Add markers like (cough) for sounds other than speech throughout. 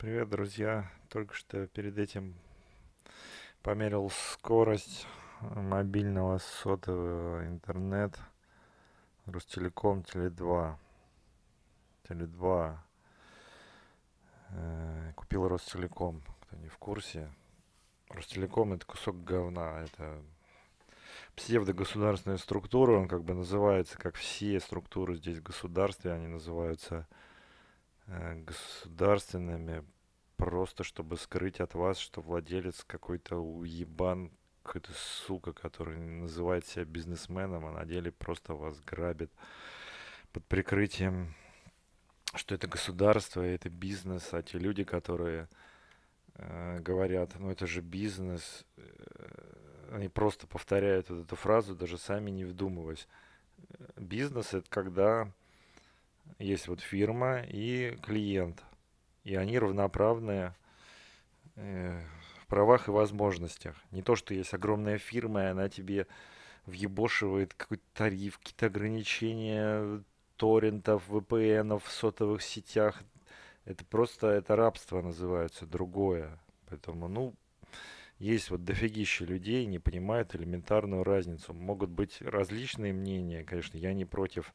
Привет, друзья! Только что перед этим померил скорость мобильного сотового интернет Ростелеком Теле2. Теле2 э, купил Ростелеком, кто не в курсе. Ростелеком это кусок говна, это псевдогосударственная структура, он как бы называется, как все структуры здесь в государстве, они называются Э, государственными, просто чтобы скрыть от вас, что владелец какой-то уебан, какой-то сука, который называет себя бизнесменом, а на деле просто вас грабит под прикрытием, что это государство, это бизнес, а те люди, которые э, говорят, ну это же бизнес, э, они просто повторяют вот эту фразу, даже сами не вдумываясь. Э, бизнес это когда есть вот фирма и клиент. И они равноправные э, в правах и возможностях. Не то, что есть огромная фирма, и она тебе въебошивает какой-то тариф, какие-то ограничения торрентов, VPN в сотовых сетях. Это просто, это рабство называется, другое. Поэтому, ну, есть вот дофигища людей, не понимают элементарную разницу. Могут быть различные мнения, конечно, я не против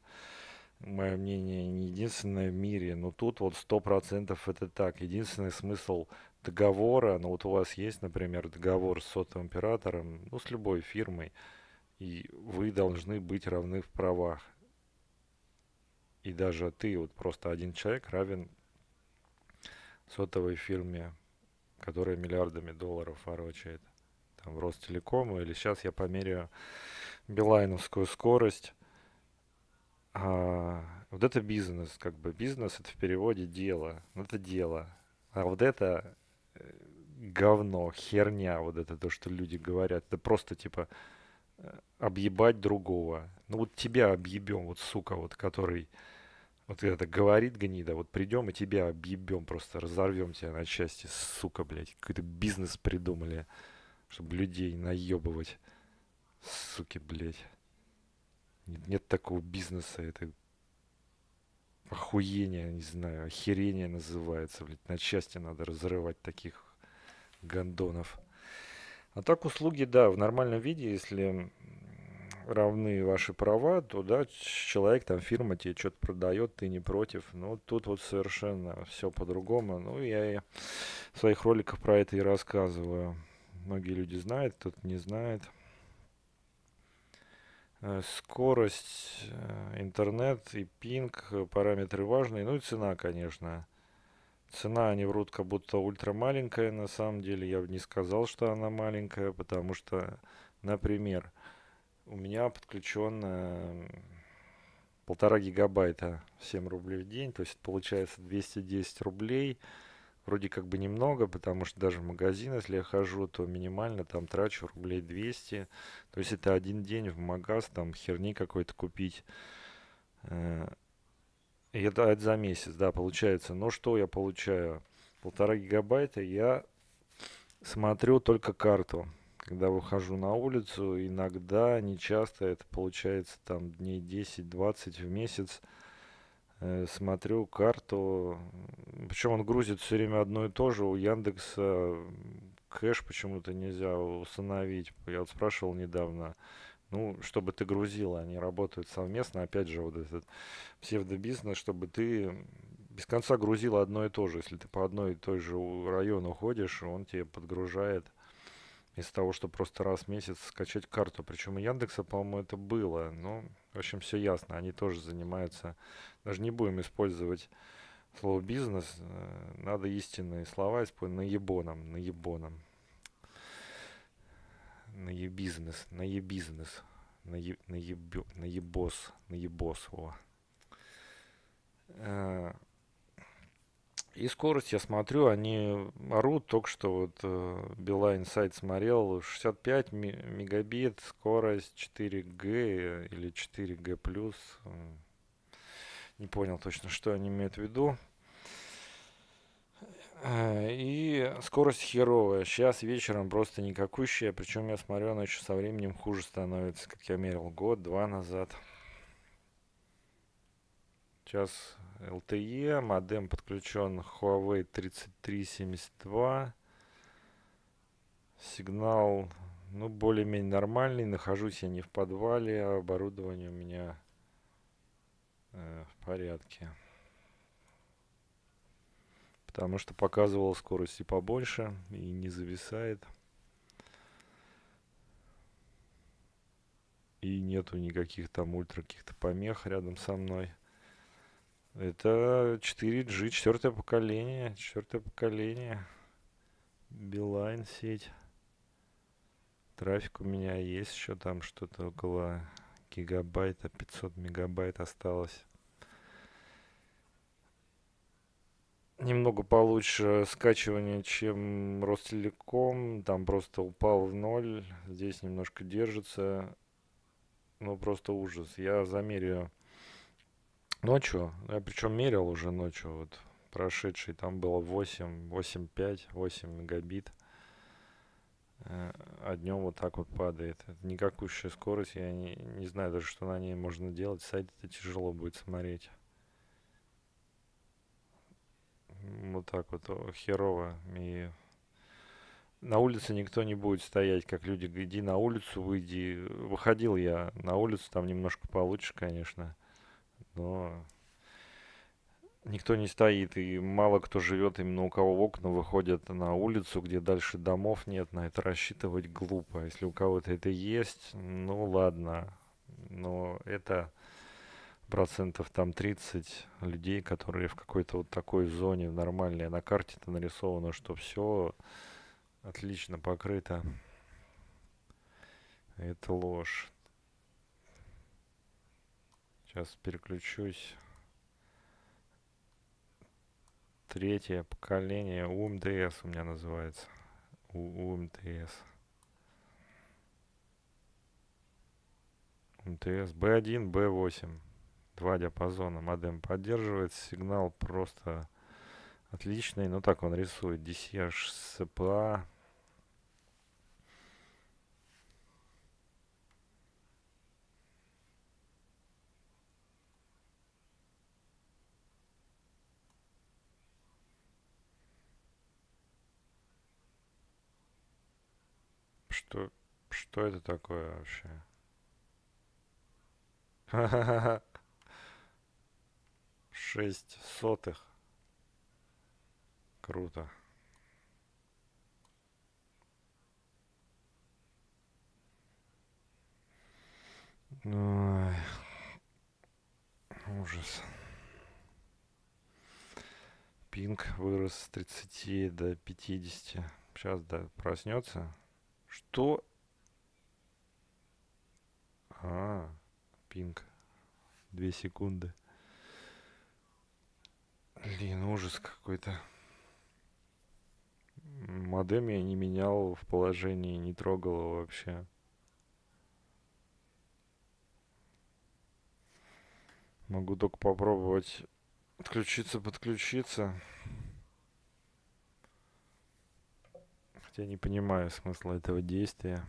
мое мнение, не единственное в мире, но тут вот сто процентов это так. Единственный смысл договора, ну вот у вас есть, например, договор с сотовым оператором, ну с любой фирмой, и вы должны быть равны в правах. И даже ты, вот просто один человек равен сотовой фирме, которая миллиардами долларов ворочает. Там в Ростелекому или сейчас я померяю билайновскую скорость а, вот это бизнес, как бы бизнес это в переводе дело, ну, это дело. А вот это э, говно, херня, вот это то, что люди говорят, это просто типа э, объебать другого. Ну вот тебя объебем, вот сука, вот который вот это говорит гнида, вот придем и тебя объебем, просто разорвем тебя на части, сука, блядь. Какой-то бизнес придумали, чтобы людей наебывать. Суки, блядь. Нет, нет такого бизнеса, это охуение, не знаю, охерение называется, блядь. На части надо разрывать таких гондонов. А так услуги, да, в нормальном виде, если равны ваши права, то да, человек, там фирма тебе что-то продает, ты не против. Но тут вот совершенно все по-другому. Ну, я и в своих роликах про это и рассказываю. Многие люди знают, кто-то не знает. Э, скорость, э, интернет и пинг, э, параметры важные, ну и цена, конечно. Цена, они врут, как будто ультра маленькая, на самом деле я бы не сказал, что она маленькая, потому что, например, у меня подключен полтора гигабайта 7 рублей в день, то есть получается 210 рублей – вроде как бы немного, потому что даже в магазин, если я хожу, то минимально там трачу рублей 200. То есть это один день в магаз, там херни какой-то купить. Э, и это, а это за месяц, да, получается. Но что я получаю? Полтора гигабайта я смотрю только карту. Когда выхожу на улицу, иногда, не часто, это получается там дней 10-20 в месяц, э, смотрю карту, причем он грузит все время одно и то же. У Яндекса кэш почему-то нельзя установить. Я вот спрашивал недавно. Ну, чтобы ты грузила, они работают совместно. Опять же, вот этот псевдобизнес, чтобы ты без конца грузила одно и то же. Если ты по одной и той же району ходишь, он тебе подгружает из того, что просто раз в месяц скачать карту. Причем у Яндекса, по-моему, это было. Ну, в общем, все ясно. Они тоже занимаются. Даже не будем использовать слово бизнес, э, надо истинные слова использовать наебоном, наебоном. Наебизнес, наебизнес, наеб, наебос, наебос. Во. Э, и скорость, я смотрю, они орут, только что вот э, Билайн сайт смотрел, 65 мегабит, скорость 4G или 4G+, не понял точно, что они имеют в виду. Э, и скорость херовая. Сейчас вечером просто никакущая. Причем я смотрю, она еще со временем хуже становится, как я мерил год-два назад. Сейчас LTE, модем подключен Huawei 3372. Сигнал, ну, более-менее нормальный. Нахожусь я не в подвале, а оборудование у меня э, в порядке потому что показывал скорости побольше и не зависает. И нету никаких там ультра каких-то помех рядом со мной. Это 4G, четвертое поколение, четвертое поколение. Билайн сеть. Трафик у меня есть еще там что-то около гигабайта, 500 мегабайт осталось. немного получше скачивание, чем Ростелеком. Там просто упал в ноль. Здесь немножко держится. Ну, просто ужас. Я замерю ночью. Я причем мерил уже ночью. Вот прошедший. Там было 8, 8,5, 8 мегабит. А днем вот так вот падает. Это никакущая скорость. Я не, не знаю даже, что на ней можно делать. Сайт это тяжело будет смотреть вот так вот херово. И на улице никто не будет стоять, как люди, иди на улицу, выйди. Выходил я на улицу, там немножко получше, конечно, но никто не стоит, и мало кто живет именно у кого в окна выходят на улицу, где дальше домов нет, на это рассчитывать глупо. А если у кого-то это есть, ну ладно, но это процентов там 30 людей, которые в какой-то вот такой зоне нормальной, на карте-то нарисовано, что все отлично покрыто. Это ложь. Сейчас переключусь. Третье поколение УМТС у меня называется. У УМТС. МТС. Б1, Б8 два диапазона модем поддерживает. Сигнал просто отличный. Ну так он рисует DCH CPA. Что, что это такое вообще? (laughs) шесть сотых. Круто. Ой, ужас. Пинг вырос с 30 до 50. Сейчас да, проснется. Что? А, пинг. Две секунды. Блин, ужас какой-то. Модем я не менял в положении, не трогал его вообще. Могу только попробовать отключиться, подключиться. Хотя не понимаю смысла этого действия.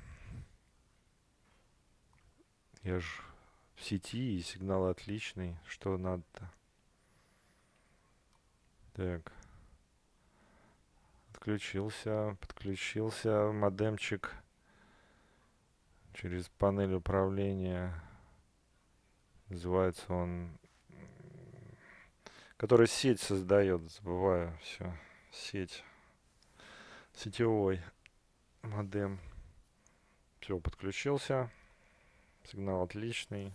Я же в сети, и сигнал отличный. Что надо-то? Так. Отключился, подключился модемчик через панель управления. Называется он... Который сеть создает, забываю, все, сеть. Сетевой модем. Все, подключился. Сигнал отличный.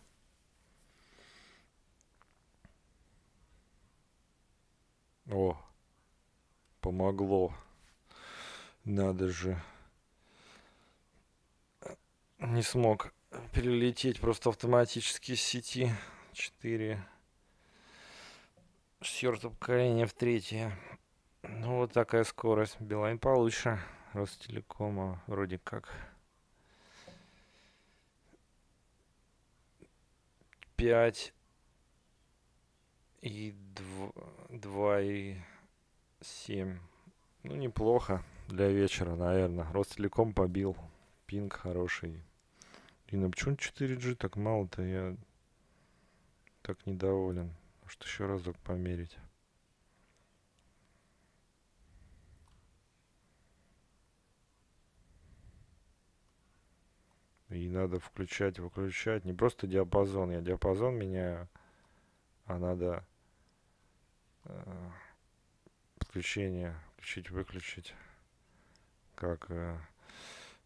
О, помогло. Надо же. Не смог перелететь просто автоматически с сети. 4. Четвертое поколение в третье. Ну, вот такая скорость. Билайн получше. Ростелекома вроде как. Пять и 2,7. Ну, неплохо для вечера, наверное. Ростелеком побил. Пинг хороший. Блин, а почему 4G так мало-то? Я так недоволен. Может, еще разок померить. И надо включать, выключать. Не просто диапазон. Я диапазон меняю а надо э, подключение включить, выключить, как, э,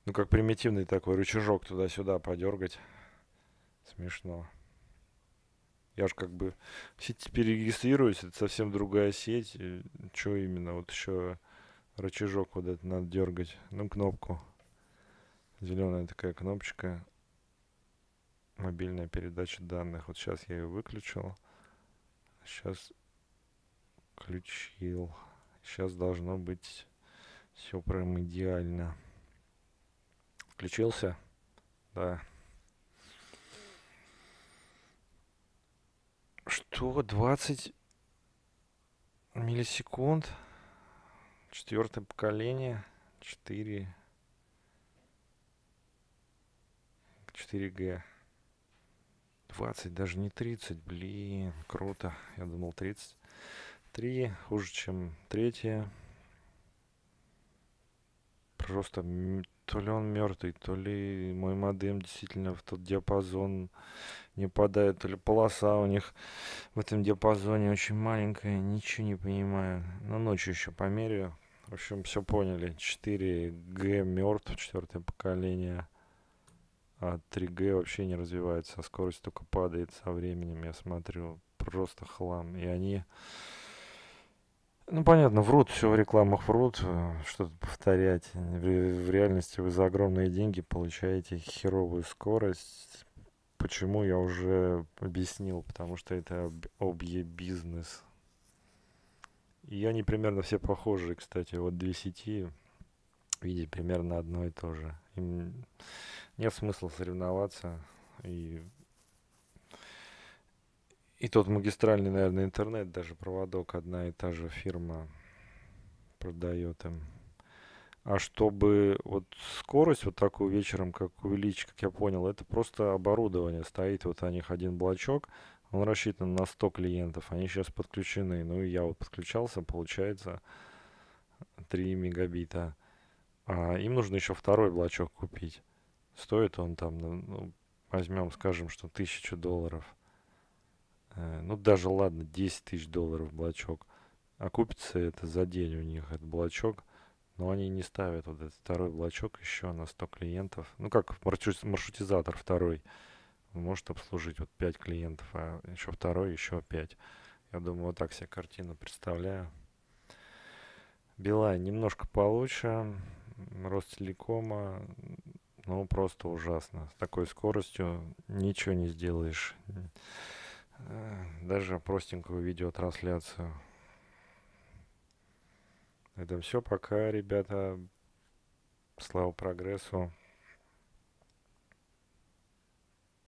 ну, как примитивный такой рычажок туда-сюда подергать. Смешно. Я же как бы в сеть перерегистрируюсь, это совсем другая сеть. Э, Что именно? Вот еще рычажок вот этот надо дергать. Ну, кнопку. Зеленая такая кнопочка. Мобильная передача данных. Вот сейчас я ее выключил. Сейчас включил. Сейчас должно быть все прям идеально. Включился? Да. Что? 20 миллисекунд? Четвертое поколение. 4. 4G. 20, даже не 30, блин, круто. Я думал 30. 3 хуже, чем третье. Просто то ли он мертвый, то ли мой модем действительно в тот диапазон не падает, то ли полоса у них в этом диапазоне очень маленькая, ничего не понимаю. На ночь еще померяю. В общем, все поняли. 4G мертв, четвертое поколение а 3G вообще не развивается, а скорость только падает со временем, я смотрю, просто хлам. И они, ну понятно, врут, все в рекламах врут, э, что-то повторять. В, в реальности вы за огромные деньги получаете херовую скорость. Почему я уже объяснил, потому что это объе бизнес. И они примерно все похожи, кстати, вот две сети, видите, примерно одно и то же. Им нет смысла соревноваться. И, и тот магистральный, наверное, интернет, даже проводок одна и та же фирма продает им. А чтобы вот скорость вот такую вечером, как увеличить, как я понял, это просто оборудование стоит. Вот у них один блочок, он рассчитан на 100 клиентов, они сейчас подключены. Ну и я вот подключался, получается 3 мегабита. А им нужно еще второй блочок купить. Стоит он там, ну, ну, возьмем, скажем, что тысячу долларов. Э, ну, даже, ладно, 10 тысяч долларов блочок. А купится это за день у них, этот блочок. Но они не ставят вот этот второй блочок еще на 100 клиентов. Ну, как маршрутизатор второй. Он может обслужить вот 5 клиентов, а еще второй, еще 5. Я думаю, вот так себе картину представляю. Билайн немножко получше. Ростелекома ну просто ужасно. С такой скоростью ничего не сделаешь. Э, даже простенькую видеотрансляцию. На этом все. Пока, ребята. Слава прогрессу.